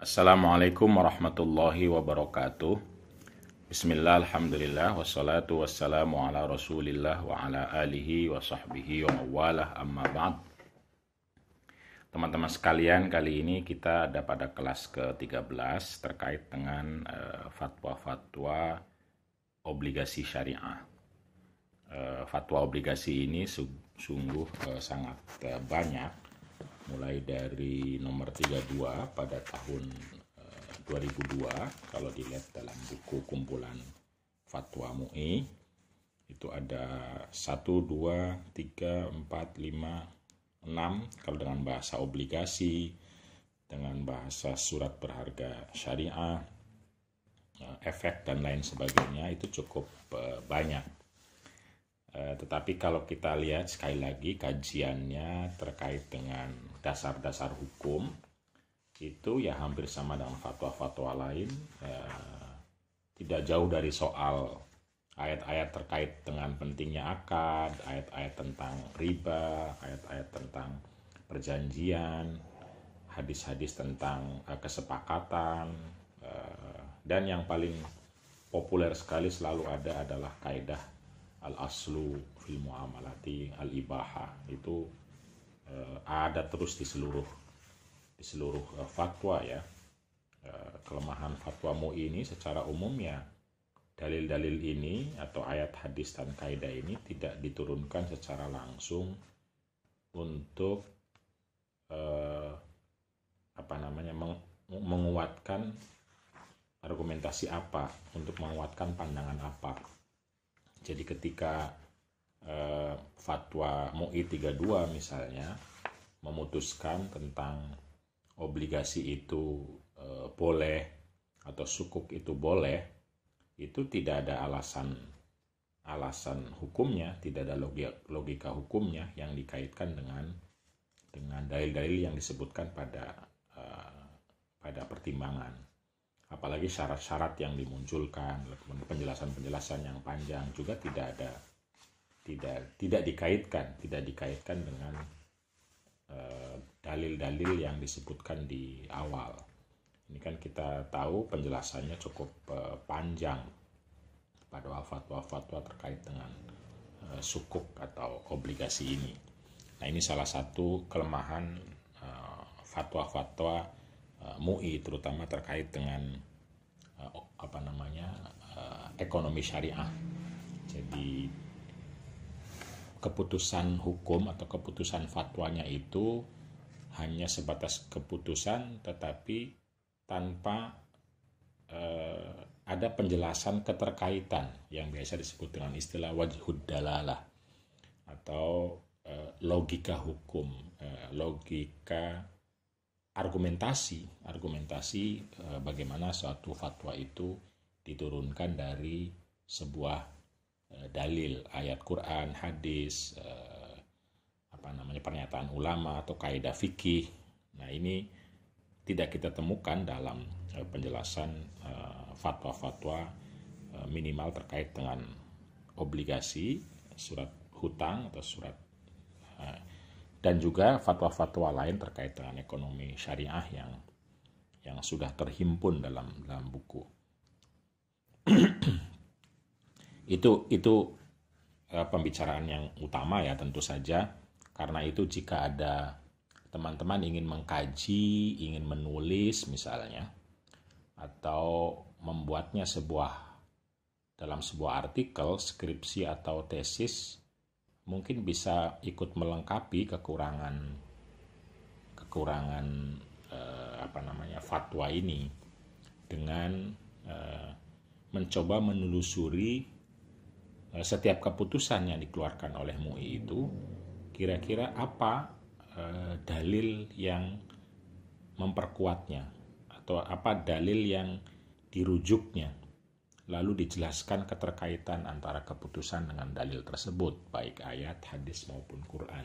Assalamualaikum warahmatullahi wabarakatuh. Bismillah, alhamdulillah, wassalatu wassalamu ala rasulillah wa ala alihi wa sahbihi wa mawalah amma ba'd. Teman-teman sekalian, kali ini kita ada pada kelas ke-13 terkait dengan eh, fatwa-fatwa uh, obligasi syariah. Uh, fatwa obligasi ini sungguh uh, sangat banyak mulai dari nomor 32 pada tahun 2002 eh, kalau dilihat dalam buku kumpulan fatwa MUI itu ada 1 2 3 4 5 6 kalau dengan bahasa obligasi dengan bahasa surat berharga syariah eh, efek dan lain sebagainya itu cukup eh, banyak Eh, tetapi kalau kita lihat sekali lagi kajiannya terkait dengan dasar-dasar hukum itu ya hampir sama dengan fatwa-fatwa lain eh, tidak jauh dari soal ayat-ayat terkait dengan pentingnya akad, ayat-ayat tentang riba, ayat-ayat tentang perjanjian, hadis-hadis tentang eh, kesepakatan dan yang paling populer sekali selalu ada adalah kaidah al aslu fil muamalati al ibaha itu uh, eh, ada terus di seluruh di seluruh uh, fatwa ya uh, kelemahan fatwa mu ini secara umum ya dalil-dalil ini atau ayat hadis dan kaidah ini tidak diturunkan secara langsung untuk uh, apa namanya meng, menguatkan argumentasi apa untuk menguatkan pandangan apa jadi ketika eh, fatwa MUI 32 misalnya memutuskan tentang obligasi itu eh, boleh atau sukuk itu boleh, itu tidak ada alasan alasan hukumnya, tidak ada logika, logika hukumnya yang dikaitkan dengan dengan dalil-dalil yang disebutkan pada uh, pada pertimbangan apalagi syarat-syarat yang dimunculkan penjelasan-penjelasan yang panjang juga tidak ada tidak tidak dikaitkan tidak dikaitkan dengan eh, dalil-dalil yang disebutkan di awal ini kan kita tahu penjelasannya cukup eh, panjang pada wafat fatwa terkait dengan eh, sukuk atau obligasi ini nah ini salah satu kelemahan fatwa-fatwa uh, fatwa -fatwa Eh, MUI terutama terkait dengan eh, apa namanya eh, ekonomi syariah. Jadi keputusan hukum atau keputusan fatwanya itu hanya sebatas keputusan tetapi tanpa eh, ada penjelasan keterkaitan yang biasa disebut dengan istilah wajhud dalalah atau eh, logika hukum, eh, logika argumentasi argumentasi eh, bagaimana suatu fatwa itu diturunkan dari sebuah eh, dalil ayat Quran hadis eh, apa namanya pernyataan ulama atau kaidah fikih nah ini tidak kita temukan dalam penjelasan fatwa-fatwa minimal terkait dengan obligasi surat hutang atau surat dan juga fatwa-fatwa lain terkait dengan ekonomi syariah yang yang sudah terhimpun dalam dalam buku itu itu uh, pembicaraan yang utama ya tentu saja karena itu jika ada teman-teman ingin mengkaji ingin menulis misalnya atau membuatnya sebuah dalam sebuah artikel skripsi atau tesis mungkin bisa ikut melengkapi kekurangan kekurangan eh, apa namanya fatwa ini dengan eh, mencoba menelusuri eh, setiap keputusan yang dikeluarkan oleh MUI itu kira-kira apa eh, dalil yang memperkuatnya atau apa dalil yang dirujuknya lalu dijelaskan keterkaitan antara keputusan dengan dalil tersebut, baik ayat, hadis, maupun Quran.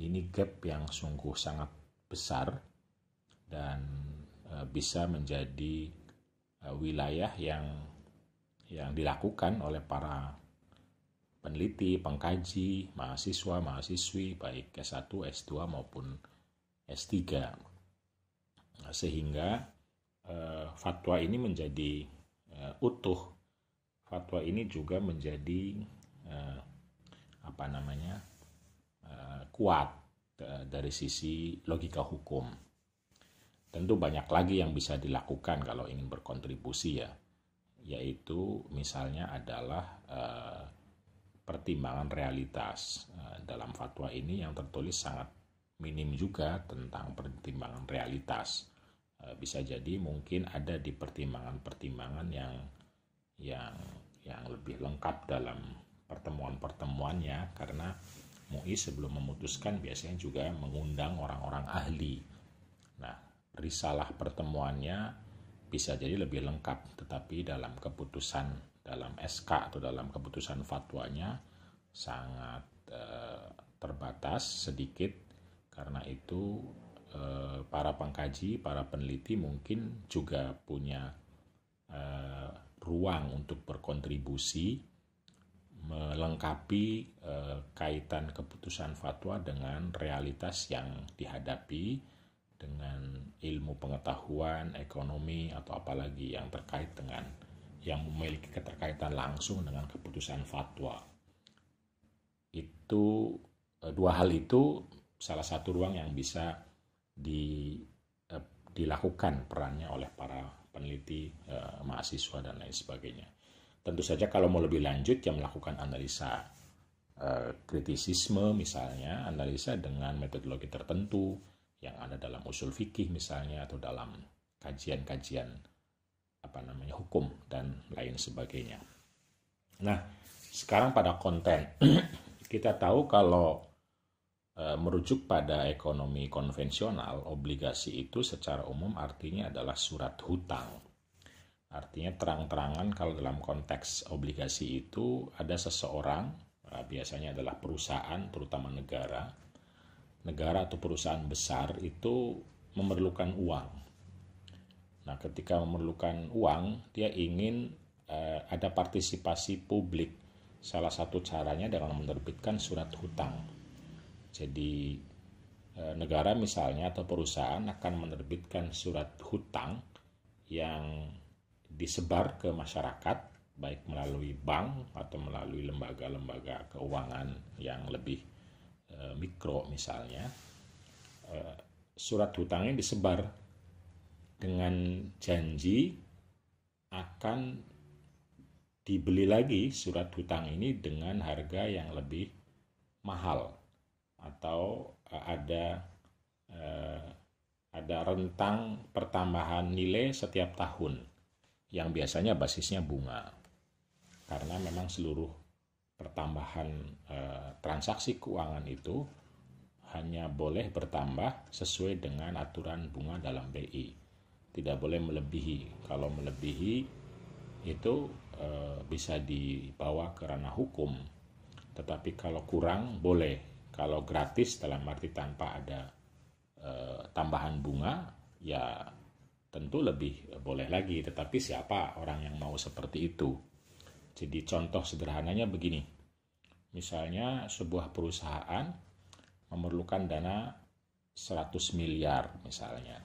Ini gap yang sungguh sangat besar dan e, bisa menjadi e, wilayah yang yang dilakukan oleh para peneliti, pengkaji, mahasiswa, mahasiswi baik S1, S2 maupun S3. Sehingga e, fatwa ini menjadi uh, utuh fatwa ini juga menjadi uh, apa namanya uh, kuat uh, dari sisi logika hukum tentu banyak lagi yang bisa dilakukan kalau ingin berkontribusi ya yaitu misalnya adalah uh, pertimbangan realitas uh, dalam fatwa ini yang tertulis sangat minim juga tentang pertimbangan realitas Eh, bisa jadi mungkin ada di pertimbangan-pertimbangan yang yang yang lebih lengkap dalam pertemuan-pertemuannya karena MUI sebelum memutuskan biasanya juga mengundang orang-orang ahli. Nah, risalah pertemuannya bisa jadi lebih lengkap, tetapi dalam keputusan dalam SK atau dalam keputusan fatwanya sangat eh, terbatas sedikit karena itu Eh, para pengkaji, para peneliti mungkin juga punya eh, ruang untuk berkontribusi melengkapi eh, kaitan keputusan fatwa dengan realitas yang dihadapi dengan ilmu pengetahuan, ekonomi atau apalagi yang terkait dengan yang memiliki keterkaitan langsung dengan keputusan fatwa. Itu eh, dua hal itu salah satu ruang yang bisa di, eh, dilakukan perannya oleh para peneliti eh, mahasiswa dan lain sebagainya. Tentu saja kalau mau lebih lanjut yang melakukan analisa eh, kritisisme misalnya, analisa dengan metodologi tertentu yang ada dalam usul fikih misalnya atau dalam kajian-kajian apa namanya hukum dan lain sebagainya. Nah, sekarang pada konten kita tahu kalau Eh, merujuk pada ekonomi konvensional, obligasi itu secara umum artinya adalah surat hutang. Artinya terang-terangan kalau dalam konteks obligasi itu ada seseorang, eh, biasanya adalah perusahaan, terutama negara, negara atau perusahaan besar itu memerlukan uang. Nah, ketika memerlukan uang, dia ingin eh, ada partisipasi publik. Salah satu caranya dengan menerbitkan surat hutang jadi e, negara misalnya atau perusahaan akan menerbitkan surat hutang yang disebar ke masyarakat baik melalui bank atau melalui lembaga-lembaga keuangan yang lebih e, mikro misalnya e, surat hutangnya disebar dengan janji akan dibeli lagi surat hutang ini dengan harga yang lebih mahal atau eh, ada eh, ada rentang pertambahan nilai setiap tahun yang biasanya basisnya bunga karena memang seluruh pertambahan eh, transaksi keuangan itu hanya boleh bertambah sesuai dengan aturan bunga dalam BI tidak boleh melebihi kalau melebihi itu e, bisa dibawa ke ranah hukum tetapi kalau kurang boleh kalau gratis dalam arti tanpa ada e, tambahan bunga, ya tentu lebih boleh lagi. Tetapi siapa orang yang mau seperti itu? Jadi contoh sederhananya begini. Misalnya sebuah perusahaan memerlukan dana 100 miliar misalnya.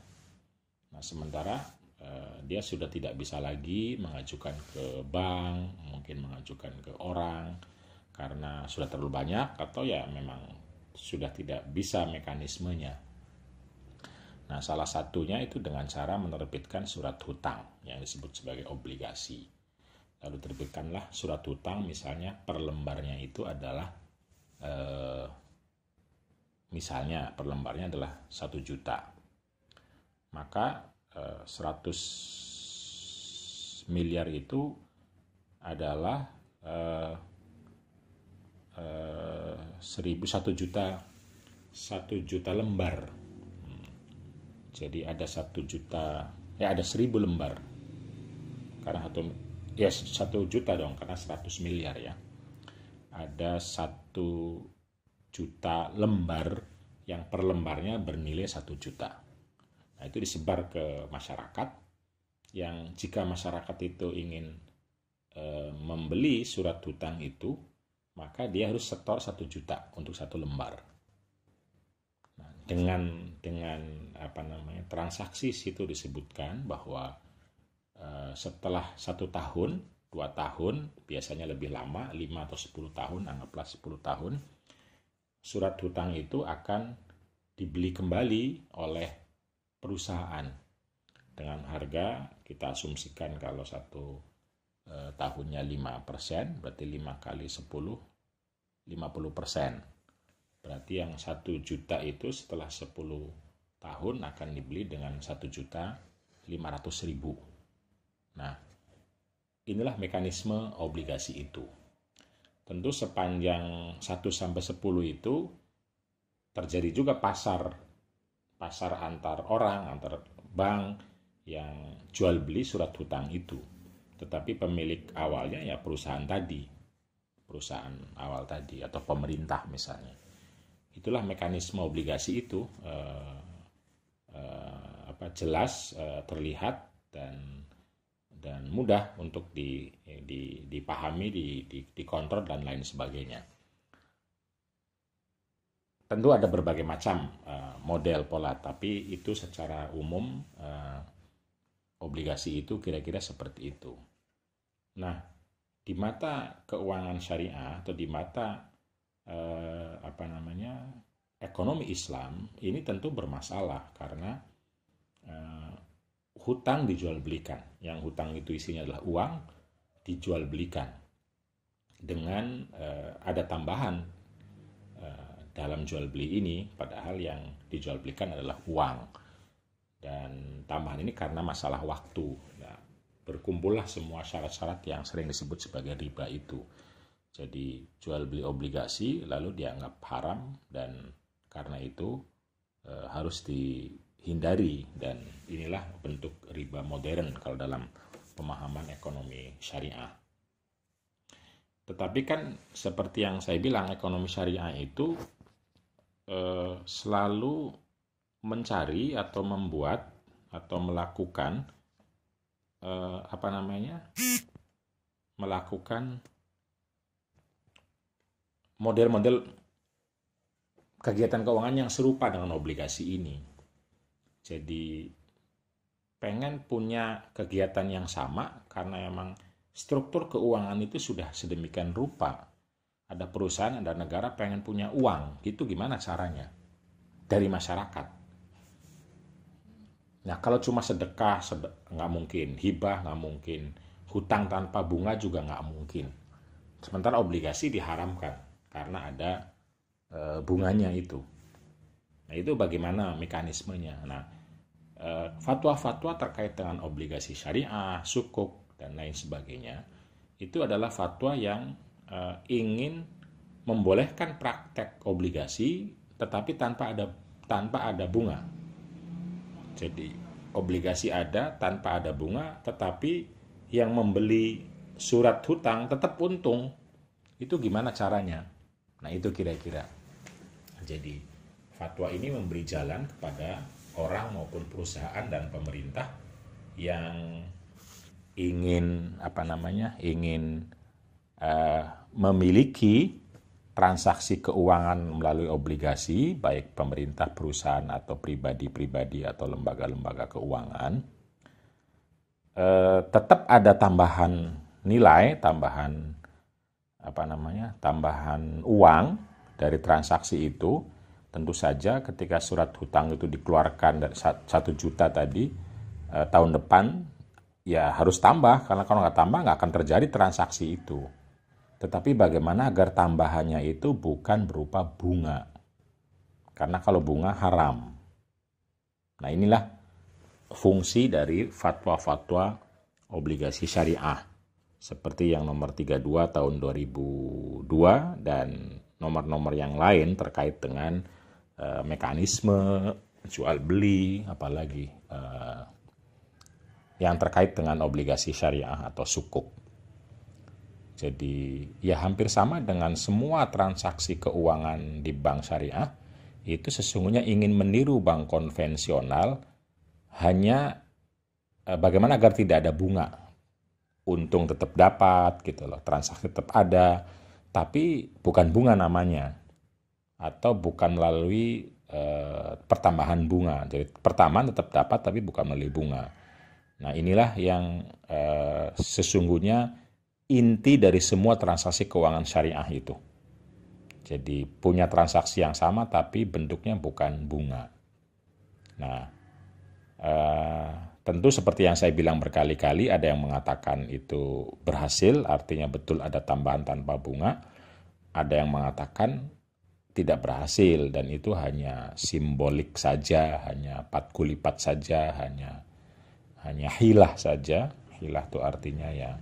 Nah, sementara eh, dia sudah tidak bisa lagi mengajukan ke bank, mungkin mengajukan ke orang karena sudah terlalu banyak atau ya memang sudah tidak bisa mekanismenya. Nah, salah satunya itu dengan cara menerbitkan surat hutang yang disebut sebagai obligasi. Lalu terbitkanlah surat hutang misalnya per lembarnya itu adalah eh, misalnya per lembarnya adalah satu juta. Maka eh, 100 miliar itu adalah eh, Eh, seribu satu juta satu juta lembar hmm. jadi ada satu juta ya ada seribu lembar karena satu ya satu juta dong karena seratus miliar ya ada satu juta lembar yang per lembarnya bernilai satu juta nah itu disebar ke masyarakat yang jika masyarakat itu ingin eh, membeli surat hutang itu maka dia harus setor satu juta untuk satu lembar. Nah, dengan dengan apa namanya transaksi situ disebutkan bahwa uh, setelah satu tahun, dua tahun, biasanya lebih lama, lima atau sepuluh tahun, anggaplah sepuluh tahun, surat hutang itu akan dibeli kembali oleh perusahaan dengan harga kita asumsikan kalau satu eh, tahunnya 5%, berarti 5 kali 10, 50%. Berarti yang 1 juta itu setelah 10 tahun akan dibeli dengan 1 juta 500 ribu. Nah, inilah mekanisme obligasi itu. Tentu sepanjang 1 sampai 10 itu terjadi juga pasar pasar antar orang, antar bank yang jual beli surat hutang itu tetapi pemilik awalnya ya perusahaan tadi, perusahaan awal tadi atau pemerintah misalnya. Itulah mekanisme obligasi itu eh, eh, apa jelas eh, terlihat dan dan mudah untuk di, di, dipahami, di, di, dikontrol dan lain sebagainya. Tentu ada berbagai macam eh, model pola, tapi itu secara umum eh, obligasi itu kira-kira seperti itu. Nah, di mata keuangan syariah atau di mata eh, apa namanya ekonomi Islam ini tentu bermasalah karena eh, hutang dijual belikan. Yang hutang itu isinya adalah uang dijual belikan dengan eh, ada tambahan eh, dalam jual beli ini, padahal yang dijual belikan adalah uang. Dan tambahan ini karena masalah waktu berkumpullah semua syarat-syarat yang sering disebut sebagai riba itu. Jadi jual beli obligasi lalu dianggap haram dan karena itu e, harus dihindari dan inilah bentuk riba modern kalau dalam pemahaman ekonomi syariah. Tetapi kan seperti yang saya bilang ekonomi syariah itu e, selalu mencari atau membuat atau melakukan eh, apa namanya melakukan model-model kegiatan keuangan yang serupa dengan obligasi ini. Jadi pengen punya kegiatan yang sama karena emang struktur keuangan itu sudah sedemikian rupa. Ada perusahaan, ada negara pengen punya uang, gitu gimana caranya? Dari masyarakat. Nah kalau cuma sedekah nggak mungkin, hibah nggak mungkin, hutang tanpa bunga juga nggak mungkin. Sementara obligasi diharamkan karena ada e, bunganya itu. Nah itu bagaimana mekanismenya? Nah fatwa eh, fatwa-fatwa terkait dengan obligasi syariah, sukuk dan lain sebagainya itu adalah fatwa yang e, ingin membolehkan praktek obligasi tetapi tanpa ada tanpa ada bunga jadi obligasi ada tanpa ada bunga, tetapi yang membeli surat hutang tetap untung. Itu gimana caranya? Nah, itu kira-kira. Jadi fatwa ini memberi jalan kepada orang maupun perusahaan dan pemerintah yang ingin apa namanya? ingin uh, memiliki transaksi keuangan melalui obligasi, baik pemerintah, perusahaan, atau pribadi-pribadi, atau lembaga-lembaga keuangan, eh, tetap ada tambahan nilai, tambahan apa namanya, tambahan uang dari transaksi itu. Tentu saja, ketika surat hutang itu dikeluarkan dari satu juta tadi eh, tahun depan, ya harus tambah karena kalau nggak tambah nggak akan terjadi transaksi itu. Tetapi bagaimana agar tambahannya itu bukan berupa bunga. Karena kalau bunga haram. Nah inilah fungsi dari fatwa-fatwa obligasi syariah. Seperti yang nomor 32 tahun 2002 dan nomor-nomor yang lain terkait dengan uh, mekanisme jual beli, apalagi uh, yang terkait dengan obligasi syariah atau sukuk. Jadi ya hampir sama dengan semua transaksi keuangan di bank syariah itu sesungguhnya ingin meniru bank konvensional hanya eh, bagaimana agar tidak ada bunga. Untung tetap dapat gitu loh, transaksi tetap ada, tapi bukan bunga namanya atau bukan melalui eh, pertambahan bunga. Jadi pertambahan tetap dapat tapi bukan melalui bunga. Nah, inilah yang eh, sesungguhnya inti dari semua transaksi keuangan syariah itu. Jadi punya transaksi yang sama tapi bentuknya bukan bunga. Nah, eh, tentu seperti yang saya bilang berkali-kali ada yang mengatakan itu berhasil, artinya betul ada tambahan tanpa bunga. Ada yang mengatakan tidak berhasil dan itu hanya simbolik saja, hanya pat kulipat saja, hanya hanya hilah saja. Hilah itu artinya ya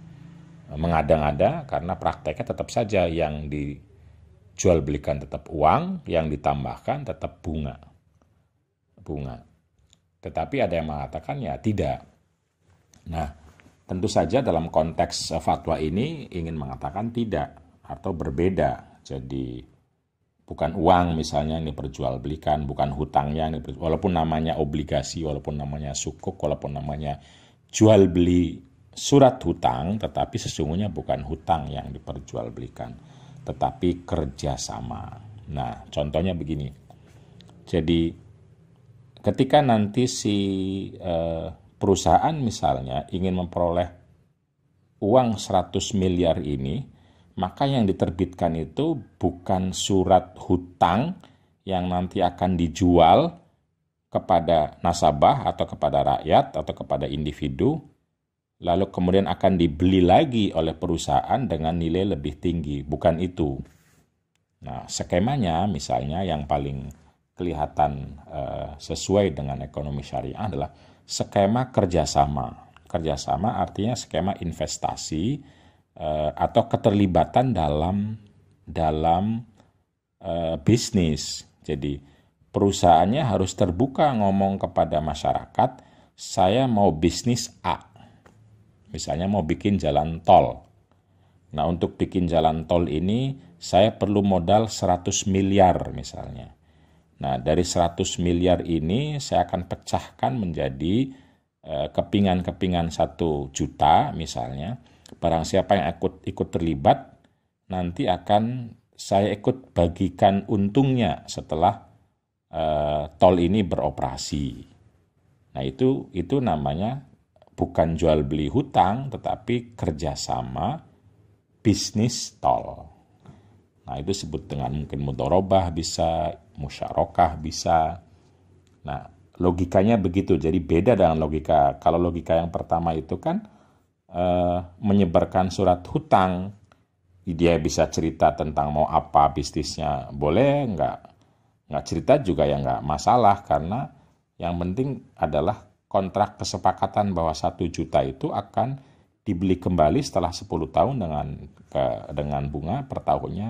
mengada-ngada karena prakteknya tetap saja yang dijual belikan tetap uang, yang ditambahkan tetap bunga. Bunga. Tetapi ada yang mengatakan ya tidak. Nah, tentu saja dalam konteks eh, fatwa ini ingin mengatakan tidak atau berbeda. Jadi bukan uang misalnya ini perjualbelikan, bukan hutangnya diperjual, walaupun namanya obligasi, walaupun namanya sukuk, walaupun namanya jual beli surat hutang, tetapi sesungguhnya bukan hutang yang diperjualbelikan, tetapi kerjasama. Nah, contohnya begini. Jadi, ketika nanti si eh, perusahaan misalnya ingin memperoleh uang 100 miliar ini, maka yang diterbitkan itu bukan surat hutang yang nanti akan dijual kepada nasabah atau kepada rakyat atau kepada individu, lalu kemudian akan dibeli lagi oleh perusahaan dengan nilai lebih tinggi. Bukan itu. Nah, skemanya misalnya yang paling kelihatan eh, sesuai dengan ekonomi syariah adalah skema kerjasama. Kerjasama artinya skema investasi eh, atau keterlibatan dalam dalam eh, bisnis. Jadi perusahaannya harus terbuka ngomong kepada masyarakat, saya mau bisnis A Misalnya mau bikin jalan tol. Nah, untuk bikin jalan tol ini saya perlu modal 100 miliar misalnya. Nah, dari 100 miliar ini saya akan pecahkan menjadi eh, kepingan-kepingan satu -kepingan juta misalnya. Barang siapa yang ikut, ikut terlibat nanti akan saya ikut bagikan untungnya setelah eh, tol ini beroperasi. Nah, itu itu namanya bukan jual beli hutang, tetapi kerjasama bisnis tol. Nah itu sebut dengan mungkin mudorobah bisa, musyarokah bisa. Nah logikanya begitu, jadi beda dengan logika. Kalau logika yang pertama itu kan eh, menyebarkan surat hutang, dia bisa cerita tentang mau apa bisnisnya boleh nggak nggak cerita juga ya nggak masalah karena yang penting adalah kontrak kesepakatan bahwa satu juta itu akan dibeli kembali setelah 10 tahun dengan ke, dengan bunga per tahunnya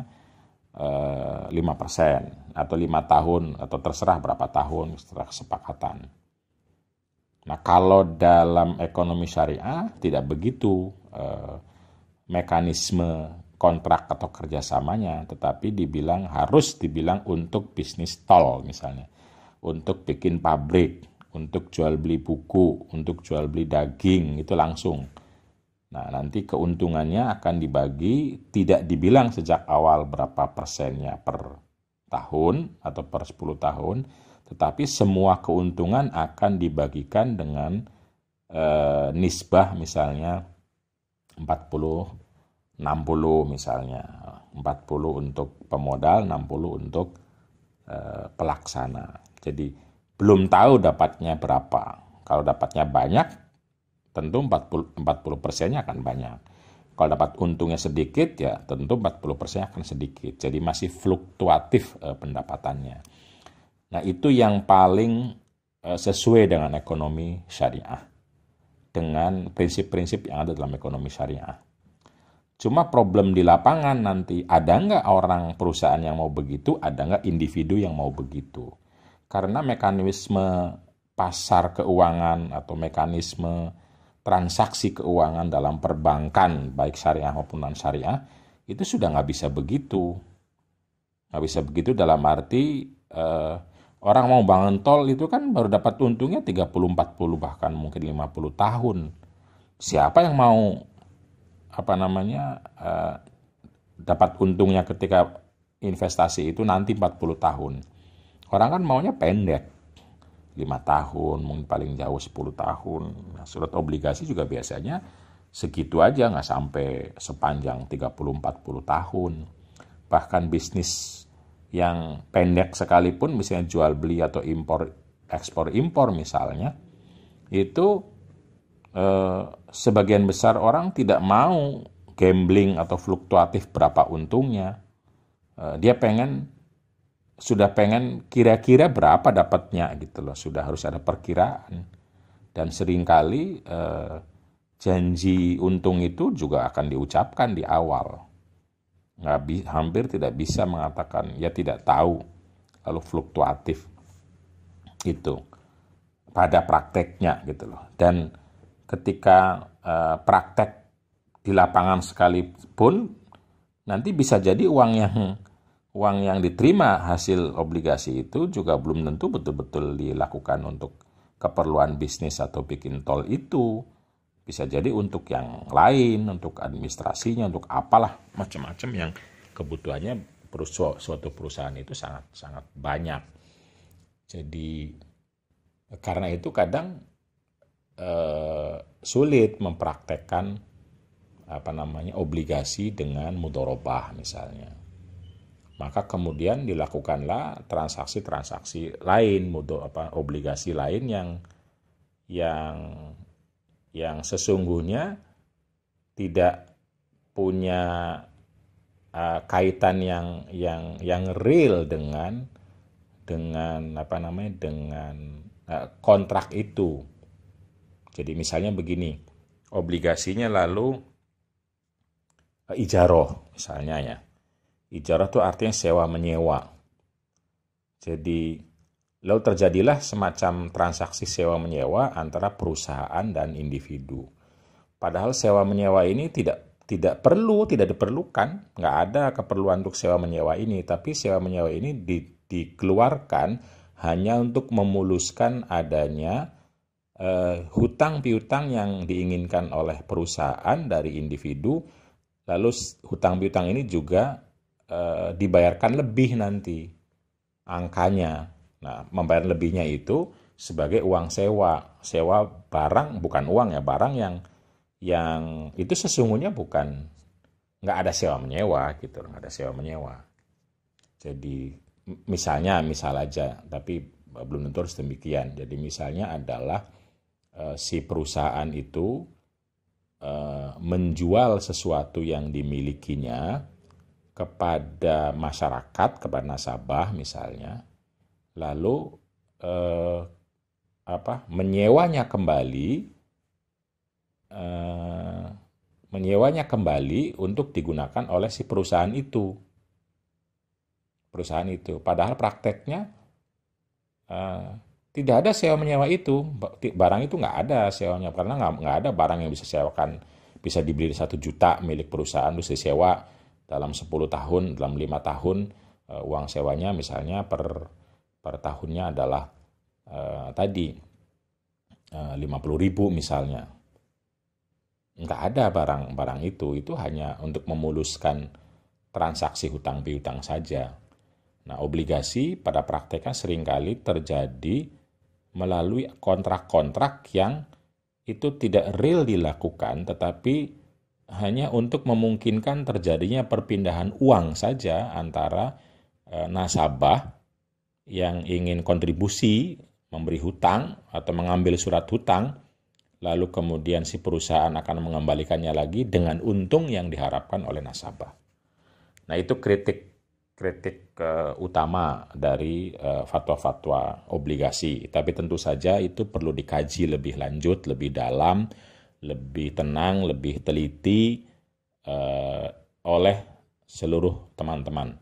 eh, lima persen atau lima tahun atau terserah berapa tahun setelah kesepakatan. Nah kalau dalam ekonomi syariah tidak begitu e, mekanisme kontrak atau kerjasamanya, tetapi dibilang harus dibilang untuk bisnis tol misalnya, untuk bikin pabrik untuk jual beli buku, untuk jual beli daging itu langsung. Nah, nanti keuntungannya akan dibagi tidak dibilang sejak awal berapa persennya per tahun atau per 10 tahun, tetapi semua keuntungan akan dibagikan dengan e, nisbah misalnya 40 60 misalnya. 40 untuk pemodal, 60 untuk e, pelaksana. Jadi belum tahu dapatnya berapa. Kalau dapatnya banyak, tentu 40, 40 persennya akan banyak. Kalau dapat untungnya sedikit, ya tentu 40 persennya akan sedikit. Jadi masih fluktuatif eh, pendapatannya. Nah itu yang paling eh, sesuai dengan ekonomi syariah. Dengan prinsip-prinsip yang ada dalam ekonomi syariah. Cuma problem di lapangan nanti, ada nggak orang perusahaan yang mau begitu, ada nggak individu yang mau begitu karena mekanisme pasar keuangan atau mekanisme transaksi keuangan dalam perbankan baik syariah maupun non syariah itu sudah nggak bisa begitu nggak bisa begitu dalam arti eh, orang mau bangun tol itu kan baru dapat untungnya 30 40 bahkan mungkin 50 tahun siapa yang mau apa namanya eh, dapat untungnya ketika investasi itu nanti 40 tahun Orang kan maunya pendek. lima tahun, mungkin paling jauh 10 tahun. Nah, surat obligasi juga biasanya segitu aja, nggak sampai sepanjang 30-40 tahun. Bahkan bisnis yang pendek sekalipun, misalnya jual beli atau impor ekspor impor misalnya, itu eh, sebagian besar orang tidak mau gambling atau fluktuatif berapa untungnya. Eh, dia pengen sudah pengen kira-kira berapa dapatnya gitu loh sudah harus ada perkiraan dan seringkali eh, janji untung itu juga akan diucapkan di awal nggak hampir tidak bisa mengatakan ya tidak tahu lalu fluktuatif itu pada prakteknya gitu loh dan ketika eh, praktek di lapangan sekalipun nanti bisa jadi uang yang uang yang diterima hasil obligasi itu juga belum tentu betul-betul dilakukan untuk keperluan bisnis atau bikin tol itu. Bisa jadi untuk yang lain, untuk administrasinya, untuk apalah macam-macam yang kebutuhannya suatu perusahaan itu sangat-sangat banyak. Jadi karena itu kadang eh, sulit mempraktekkan apa namanya obligasi dengan mudorobah misalnya maka kemudian dilakukanlah transaksi-transaksi lain, mutu apa obligasi lain yang yang yang sesungguhnya tidak punya uh, kaitan yang yang yang real dengan dengan apa namanya dengan uh, kontrak itu. Jadi misalnya begini, obligasinya lalu uh, e, ijaroh misalnya ya Ijarah itu artinya sewa menyewa. Jadi lalu terjadilah semacam transaksi sewa menyewa antara perusahaan dan individu. Padahal sewa menyewa ini tidak tidak perlu, tidak diperlukan, nggak ada keperluan untuk sewa menyewa ini. Tapi sewa menyewa ini di, dikeluarkan hanya untuk memuluskan adanya eh, hutang piutang yang diinginkan oleh perusahaan dari individu. Lalu hutang piutang ini juga Eh, dibayarkan lebih nanti angkanya. Nah, membayar lebihnya itu sebagai uang sewa, sewa barang bukan uang ya, barang yang yang itu sesungguhnya bukan nggak ada sewa menyewa gitu, nggak ada sewa menyewa. Jadi misalnya misal aja, tapi belum tentu harus demikian. Jadi misalnya adalah eh, si perusahaan itu eh, menjual sesuatu yang dimilikinya kepada masyarakat, kepada nasabah misalnya, lalu eh, apa menyewanya kembali, eh, menyewanya kembali untuk digunakan oleh si perusahaan itu, perusahaan itu. Padahal prakteknya eh, tidak ada sewa menyewa itu, barang itu nggak ada sewanya karena nggak, ada barang yang bisa sewakan bisa dibeli satu juta milik perusahaan terus disewa dalam 10 tahun, dalam lima tahun eh, uang sewanya misalnya per per tahunnya adalah uh, tadi eh, lima puluh ribu misalnya. Nggak ada barang-barang itu, itu hanya untuk memuluskan transaksi hutang piutang saja. Nah, obligasi pada prakteknya seringkali terjadi melalui kontrak-kontrak yang itu tidak real dilakukan, tetapi hanya untuk memungkinkan terjadinya perpindahan uang saja antara e, nasabah yang ingin kontribusi memberi hutang atau mengambil surat hutang lalu kemudian si perusahaan akan mengembalikannya lagi dengan untung yang diharapkan oleh nasabah. Nah, itu kritik kritik uh, utama dari fatwa e, fatwa-fatwa obligasi. Tapi tentu saja itu perlu dikaji lebih lanjut, lebih dalam lebih tenang, lebih teliti uh, oleh seluruh teman-teman.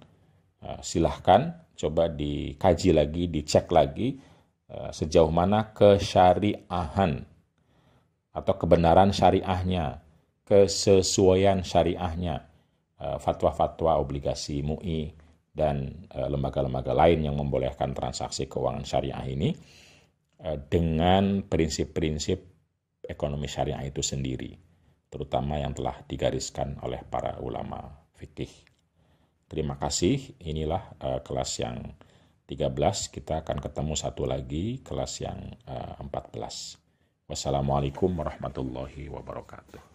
Uh, silahkan coba dikaji lagi, dicek lagi uh, sejauh mana kesyariahan atau kebenaran syariahnya, kesesuaian syariahnya, fatwa-fatwa obligasi MUI dan lembaga-lembaga lain yang membolehkan transaksi keuangan syariah ini dengan prinsip-prinsip ekonomi syariah itu sendiri, terutama yang telah digariskan oleh para ulama fikih. Terima kasih, inilah uh, kelas yang 13, kita akan ketemu satu lagi kelas yang uh, eh, 14. Wassalamualaikum warahmatullahi wabarakatuh.